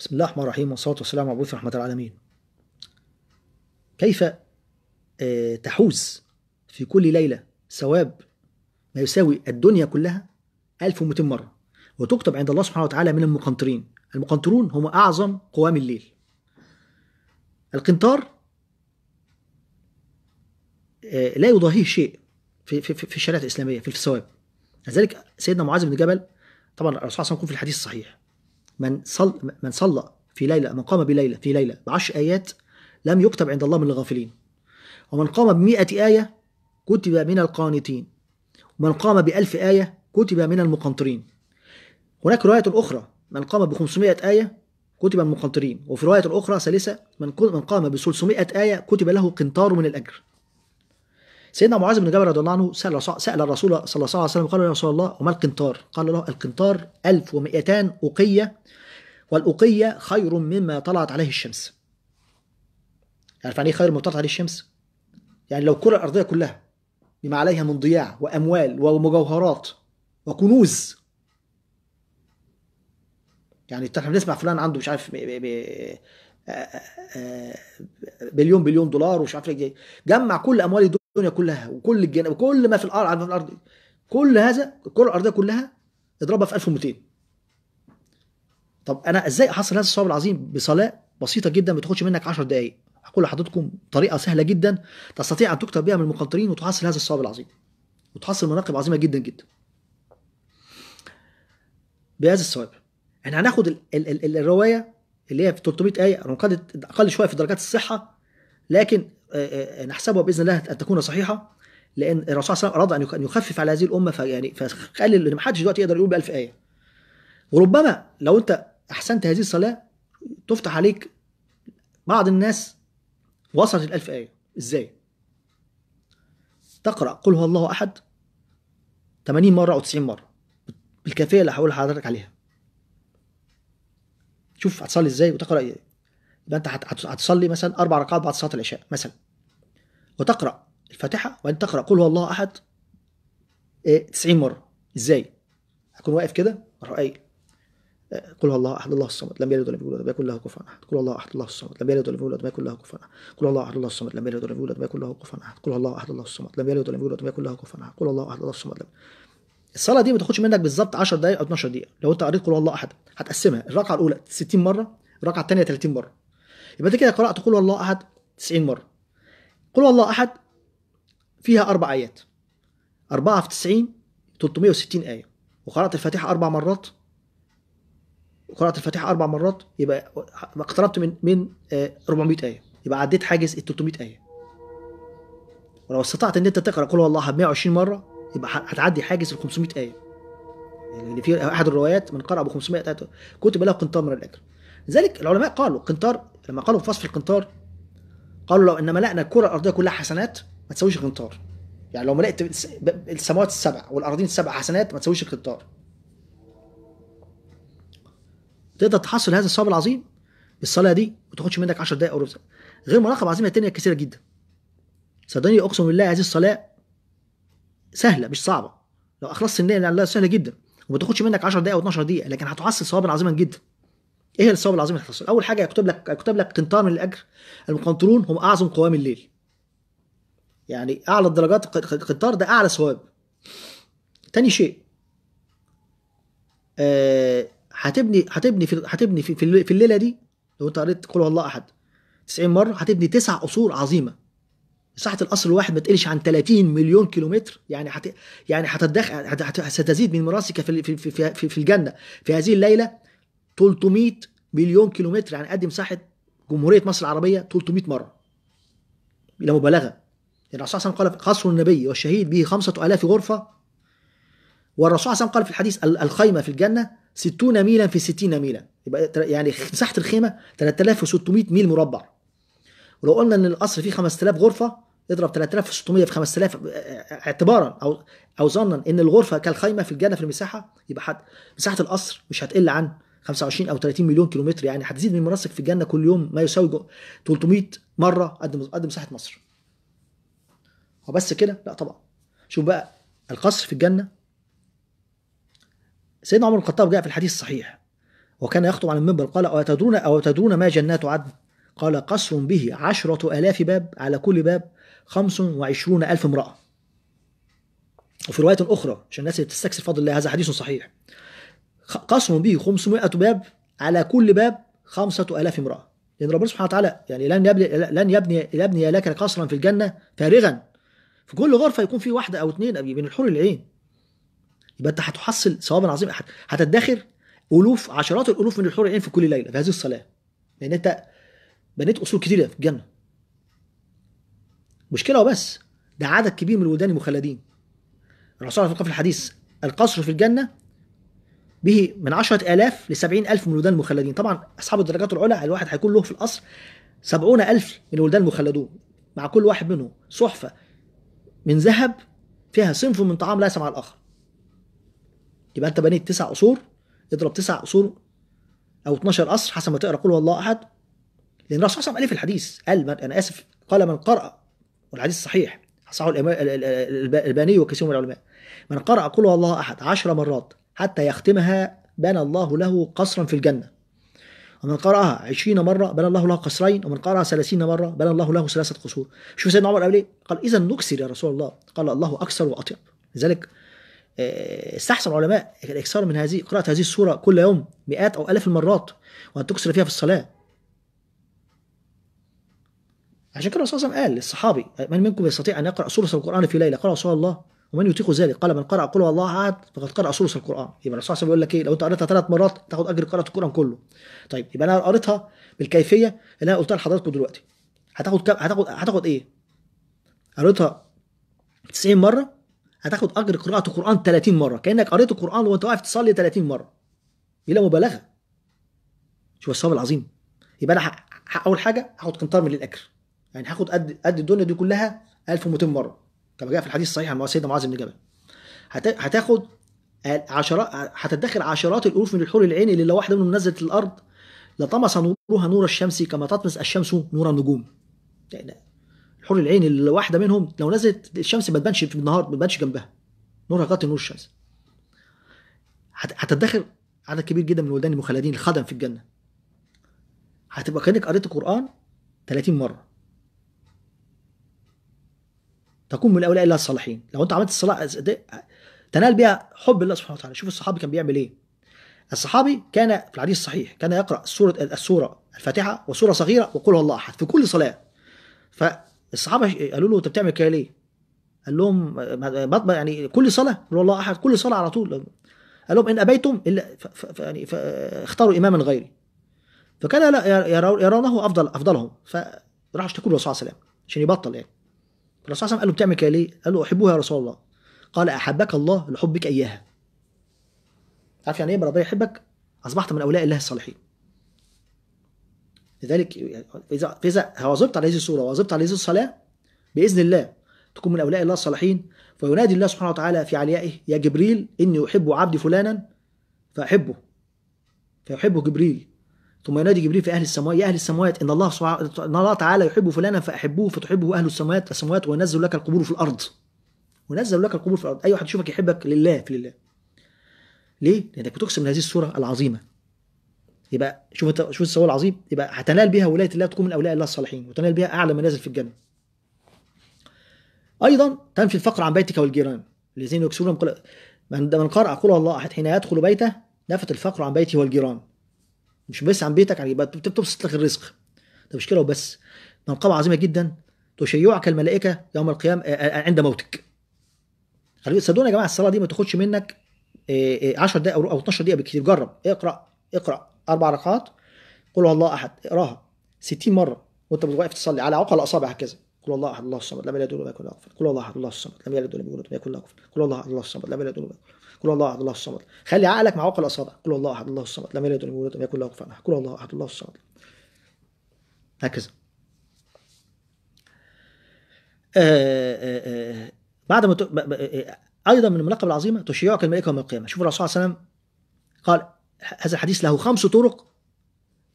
بسم الله الرحمن الرحيم والصلاة والسلام على مبعوث رحمة العالمين كيف آه، تحوز في كل ليلة ثواب ما يساوي الدنيا كلها 1200 مرة وتكتب عند الله سبحانه وتعالى من المقنطرين المقنطرون هم أعظم قوام الليل القنطار آه، لا يضاهيه شيء في, في, في الشريعة الإسلامية في الثواب لذلك سيدنا معاذ بن جبل طبعا الرسول صلى الله عليه وسلم في الحديث الصحيح من صل من صلى في ليلة من قام بليلة في ليلة بعشر آيات لم يكتب عند الله من الغافلين ومن قام بمئة آية كتب من القانتين ومن قام بألف آية كتب من المقنطرين هناك رواية أخرى من قام بخمسمائة آية كتب من المقنطرين وفي رواية أخرى ثالثة من قام بثلثمائة آية كتب له قنطار من الأجر سيدنا معاذ بن جبل رضي الله عنه سأل سأل الرسول صلى الله عليه وسلم قال يا رسول الله وما القنطار؟ قال له القنطار 1200 أقية والأقية خير مما طلعت عليه الشمس. عارف يعني ايه خير مما طلعت عليه الشمس؟ يعني لو الكرة الأرضية كلها بما عليها من ضياع وأموال ومجوهرات وكنوز يعني احنا بنسمع فلان عنده مش عارف آه، آه، آه، بليون بليون دولار ومش عارف ايه جمع كل اموال الدنيا كلها وكل الجنة وكل ما في الارض في الارض كل هذا الكره الارضيه كلها اضربها في 1200 طب انا ازاي احصل هذا الصواب العظيم بصلاه بسيطه جدا ما تاخدش منك 10 دقائق هقول لحضراتكم طريقه سهله جدا تستطيع ان تكتب بها من المقنطرين وتحصل هذا الصواب العظيم وتحصل مناقب عظيمه جدا جدا بهذا الصواب احنا هناخد ال ال ال الروايه اللي هي في 300 ايه اقل شويه في درجات الصحه لكن آه، آه، آه، نحسبها باذن الله ان تكون صحيحه لان الرسول صلى الله عليه وسلم اراد ان يخفف على هذه الامه فيعني فخلل ان محدش دلوقتي يقدر يقول ب 1000 ايه وربما لو انت احسنت هذه الصلاه تفتح عليك بعض الناس وصلت ال آية إزاي؟ تقرأ قل هو الله أحد 80 مرة أو 90 مرة بالكافية اللي هقول لحضرتك عليها شوف هتصلي إزاي وتقرأ إيه يبقى انت هتصلي مثلا اربع ركعات بعد صلاه العشاء مثلا وتقرا الفاتحه وبعدين تقرا قل هو الله احد إيه 90 مره ازاي؟ هكون واقف كده اروح قايل آه، قل هو الله احد الله الصمد لم يلد ولم يولد ولم يكن له كفوا احد قل الله احد الله الصمد لم يلد ولم يولد ولم يكن له كفوا احد قل الله احد الله الصمد لم يلد ولم يولد ولم يكن له كفوا احد قل الله احد الله الصمد لم يلد ولم يولد ولم يكن له كفوا احد قل الله احد الله الصمد لم الصلاه دي ما تاخدش منك بالظبط 10 دقائق او 12 دقيقه لو انت قريت قل هو الله احد هتقسمها الركعه الاولى 60 مره الركعه الثانيه 30 مره يبقى انت كده قرات قل الله احد 90 مره قل الله احد فيها اربع ايات أربعة في 90 360 آية وقرأت الفاتحة أربع مرات وقرأت الفاتحة أربع مرات يبقى اقتربت من من 400 آه، آية يبقى عديت حاجز ال 300 آية ولو استطعت إن أنت تقرأ قل والله الله أحد 120 مرة يبقى هتعدي حاجز ال 500 آية اللي يعني في أحد الروايات من قرأ ب 500 آية. كتب له قنطار من الأجر لذلك العلماء قالوا القنطار لما قالوا فصف القنطار قالوا لو ان ملأنا الكره الارضيه كلها حسنات ما تساويش قنطار يعني لو ملأت السماوات السبع والارضين السبع حسنات ما تساويش القنطار تقدر تحصل هذا الثواب العظيم بالصلاه دي ما تاخدش منك 10 دقائق او ربع غير مراقب عظيمه تانية كثيره جدا صدقني اقسم بالله هذه الصلاه سهله مش صعبه لو اخلصت النيه لله سهله جدا وما تاخدش منك 10 دقائق او 12 دقيقه لكن هتحصل صوابا عظيما جدا ايه الثواب العظيم اللي هتحصل اول حاجه يكتب لك يكتب لك قنطار من الاجر المقنطرون هم اعظم قوام الليل يعني اعلى الدرجات قنطار ده اعلى ثواب تاني شيء آه هتبني هتبني في هتبني في, في الليله دي لو انت قريت قل الله احد 90 مره هتبني تسع قصور عظيمه مساحه القصر الواحد ما تقلش عن 30 مليون كيلومتر يعني يعني هتتدخل ستزيد هتزيد من مراسك في... في... في... في... في الجنه في هذه الليله 300 مليون كيلومتر يعني قد مساحه جمهوريه مصر العربيه 300 مره الى مبالغه يعني الرسول صلى الله عليه وسلم قال قصر النبي والشهيد به خمسة آلاف غرفة والرسول صلى الله عليه وسلم قال في الحديث الخيمة في الجنة 60 ميلا في 60 ميلا يبقى يعني مساحة الخيمة 3600 ميل مربع ولو قلنا ان القصر فيه 5000 غرفة اضرب 3600 في 5000 آه، آه، اعتبارا او او ظنا ان الغرفة كالخيمة في الجنة في المساحة يبقى حد مساحة القصر مش هتقل عن 25 او 30 مليون كيلومتر يعني هتزيد من مراسك في الجنه كل يوم ما يساوي 300 مره قد قد مساحه مصر هو بس كده لا طبعا شوف بقى القصر في الجنه سيدنا عمر بن الخطاب جاء في الحديث الصحيح وكان يخطب على المنبر قال او تدرون او تدرون ما جنات عدن قال قصر به عشرة آلاف باب على كل باب خمس وعشرون ألف امرأة وفي رواية أخرى عشان الناس اللي فضل الله هذا حديث صحيح قسم به 500 باب على كل باب خمسة آلاف امرأة لأن ربنا سبحانه وتعالى يعني لن يبني لن يبني يبني لك قصرا في الجنة فارغا في كل غرفة يكون في واحدة أو اثنين من الحور العين يبقى أنت هتحصل ثوابا عظيما هتدخر ألوف عشرات الألوف من الحور العين في كل ليلة في هذه الصلاة لأن أنت بنيت أصول كتيرة في الجنة مشكلة وبس ده عدد كبير من الولدان المخلدين الرسول في الحديث القصر في الجنة به من 10000 ل 70000 من الولدان المخلدين طبعا اصحاب الدرجات العلى الواحد هيكون له في القصر 70000 من الولدان المخلدون مع كل واحد منهم صحفه من ذهب فيها صنف من طعام لا يسمع الاخر يبقى انت بنيت تسع قصور اضرب تسع قصور او 12 قصر حسب ما تقرا قول الله احد لان الرسول صلى الله عليه وسلم قال في الحديث قال من انا اسف قال من قرأ والحديث صحيح صححه الباني وكثير من العلماء من قرأ قل الله احد عشر مرات حتى يختمها بنى الله له قصرا في الجنة ومن قرأها عشرين مرة بنى الله له قصرين ومن قرأها ثلاثين مرة بنى الله له ثلاثة قصور شوف سيدنا عمر قال ايه قال إذا نكسر يا رسول الله قال الله أكثر وأطيب لذلك آه، استحسن العلماء الإكثار من هذه قراءة هذه السورة كل يوم مئات أو آلاف المرات وأن تكسر فيها في الصلاة عشان كده الرسول صلى الله عليه وسلم قال للصحابي من منكم يستطيع أن يقرأ سورة القرآن في ليلة قال رسول الله ومن يطيق ذلك قال من قرأ قل الله أحد فقد قرأ ثلث القرآن يبقى الرسول صلى الله عليه وسلم بيقول لك إيه لو أنت قرأتها ثلاث مرات تاخد أجر قراءة القرآن كله طيب يبقى أنا قريتها بالكيفية اللي أنا قلتها لحضراتكم دلوقتي هتاخد كام هتاخد هتاخد إيه؟ قريتها 90 مرة هتاخد أجر قراءة القرآن 30 مرة كأنك قريت القرآن وأنت واقف تصلي 30 مرة بلا مبالغة شوف الثواب العظيم يبقى أنا أول حاجة هاخد قنطار من الأجر يعني هاخد قد قد الدنيا دي كلها 1200 مرة كما جاء في الحديث الصحيح عن سيدنا معاذ بن جبل هتاخد عشرات هتدخر عشرات الالوف من الحور العين اللي لو واحده منهم نزلت الارض لطمس نورها نور الشمس كما تطمس الشمس نور النجوم يعني الحور العين اللي واحده منهم لو نزلت الشمس ما تبانش في النهار ما تبانش جنبها نورها غطي نور الشمس هتدخر عدد كبير جدا من الولدان المخلدين الخدم في الجنه هتبقى كانك قريت القران 30 مره تكون من الاولياء الله الصالحين لو انت عملت الصلاه تنال بها حب الله سبحانه وتعالى شوف الصحابي كان بيعمل ايه الصحابي كان في الحديث الصحيح كان يقرا سوره السوره الفاتحه وسوره صغيره وقل هو الله احد في كل صلاه فالصحابه قالوا له انت بتعمل كده ليه؟ قال لهم يعني كل صلاه قل هو الله احد كل صلاه على طول قال لهم ان ابيتم الا يعني اختاروا اماما غيري فكان يرونه افضل افضلهم فراحوا اشتكوا له صلى الله عليه وسلم عشان يبطل يعني الرسول صلى الله عليه وسلم قال له بتعمل كده ليه؟ قال له احبها يا رسول الله قال احبك الله لحبك اياها عارف يعني ايه ربنا يحبك؟ اصبحت من اولياء الله الصالحين لذلك اذا اذا واظبت على هذه الصوره واظبت على هذه الصلاه باذن الله تكون من اولياء الله الصالحين فينادي الله سبحانه وتعالى في عليائه يا جبريل اني احب عبدي فلانا فاحبه فيحبه جبريل ثم ينادي جبريل في اهل السماوات يا اهل السماوات ان الله سبحانه ان الله تعالى يحب فلانا فاحبوه فتحبه اهل السماوات السماوات وينزل لك القبور في الارض ونزل لك القبور في الارض اي واحد يشوفك يحبك لله في لله ليه لانك بتقسم هذه الصوره العظيمه يبقى شوف انت شوف السؤال العظيم يبقى هتنال بها ولايه الله تكون من اولياء الله الصالحين وتنال بها اعلى منازل في الجنه ايضا تنفي الفقر عن بيتك والجيران الذين يكسرون من, قرأ قل الله احد حين يدخل بيته نفت الفقر عن بيته والجيران مش بس عن بيتك عن يبقى بتبسط لك الرزق ده مش كده وبس منقبه عظيمه جدا تشيعك الملائكه يوم القيامه عند موتك خلي صدقوني يا جماعه الصلاه دي ما تاخدش منك 10 دقائق او 12 دقيقه بالكثير جرب اقرا اقرا اربع ركعات قل هو الله احد اقراها 60 مره وانت واقف تصلي على عقل الاصابع هكذا قل الله احد الله الصمد لم يلد ولم يكن له كفوا قل الله احد الله الصمد لم يلد ولم ولم يكن له كفوا قل الله احد الله الصمد لم يلد ولم يكن له قل الله احد الله الصمد خلي عقلك مع عقل الاصابع قل الله احد الله الصمد لم يلد ولم يولد ولم يكن له كفوا احد قل الله احد الله الصمد هكذا آه، آه، آه، بعد ما ايضا من المناقب العظيمه تشيعك الملائكه يوم القيامه شوف الرسول صلى الله عليه وسلم قال هذا الحديث له خمس طرق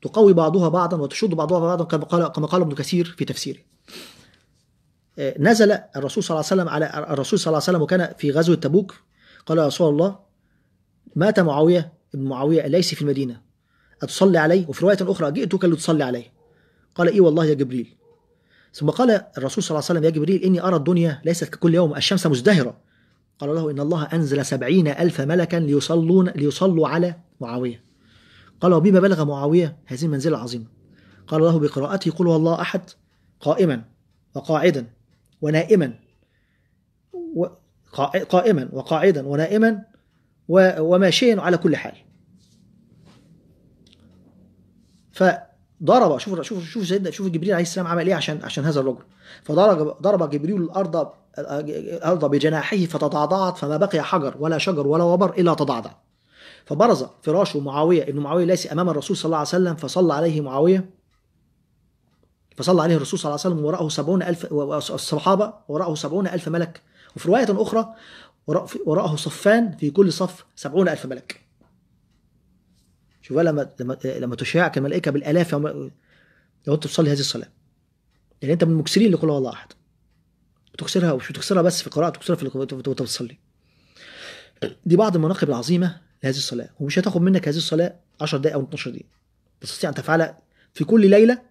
تقوي بعضها بعضا وتشد بعضها بعضا كما قال كما قال ابن كثير في تفسيره نزل الرسول صلى الله عليه وسلم على الرسول صلى الله عليه وسلم وكان في غزوه تبوك قال يا رسول الله مات معاوية ابن معاوية ليس في المدينة أتصلي عليه وفي رواية أخرى جئتك لتصلي عليه قال إي والله يا جبريل ثم قال الرسول صلى الله عليه وسلم يا جبريل إني أرى الدنيا ليست ككل يوم الشمس مزدهرة قال له إن الله أنزل سبعين ألف ملكا ليصلون ليصلوا على معاوية قال وبما بلغ معاوية هذه المنزلة العظيمة قال له بقراءته قل والله أحد قائما وقاعدا ونائما قائما وقاعدا ونائما وماشيا على كل حال فضرب شوف شوف شوف سيدنا شوف جبريل عليه السلام عمل ايه عشان عشان هذا الرجل فضرب ضرب جبريل الارض الارض بجناحه فتضعضعت فما بقي حجر ولا شجر ولا وبر الا تضعضع فبرز فراش معاويه ابن معاويه ليس امام الرسول صلى الله عليه وسلم فصلى عليه معاويه فصلى عليه الرسول صلى الله عليه وسلم وراه سبعون ألف الصحابة وراه سبعون ألف ملك وفي رواية أخرى وراءه صفان في كل صف سبعون ألف ملك شوف لما لما لما تشاع الملائكة بالآلاف لو أنت بتصلي هذه الصلاة يعني أنت من المكسرين لكل الله أحد بتكسرها ومش بتكسرها بس في القراءة بتكسرها في وأنت بتصلي دي بعض المناقب العظيمة لهذه الصلاة ومش هتاخد منك هذه الصلاة 10 دقائق أو 12 دقيقة تستطيع أن تفعلها في كل ليلة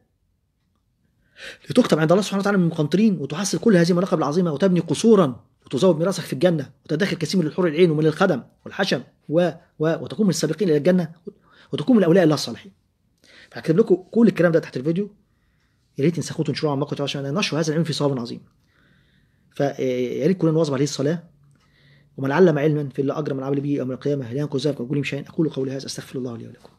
لتكتب عند الله سبحانه وتعالى من المقنطرين وتحصل كل هذه المناقب العظيمة وتبني قصورا وتزود ميراثك في الجنة وتدخل كثير من الحور العين ومن الخدم والحشم و... و... وتكون من السابقين إلى الجنة وتكون من الأولياء الله الصالحين فهكتب لكم كل الكلام ده تحت الفيديو يا ريت تنسخوه وتنشروه على مقطع عشان نشر هذا العلم في صواب عظيم فيا آه، ريت كلنا نواظب عليه الصلاة ومن علم علما في اللي اجر من عمل به يوم القيامة لا ينقذ ذلك ويقول مشيئا أقول قولي هذا أستغفر الله لي ولكم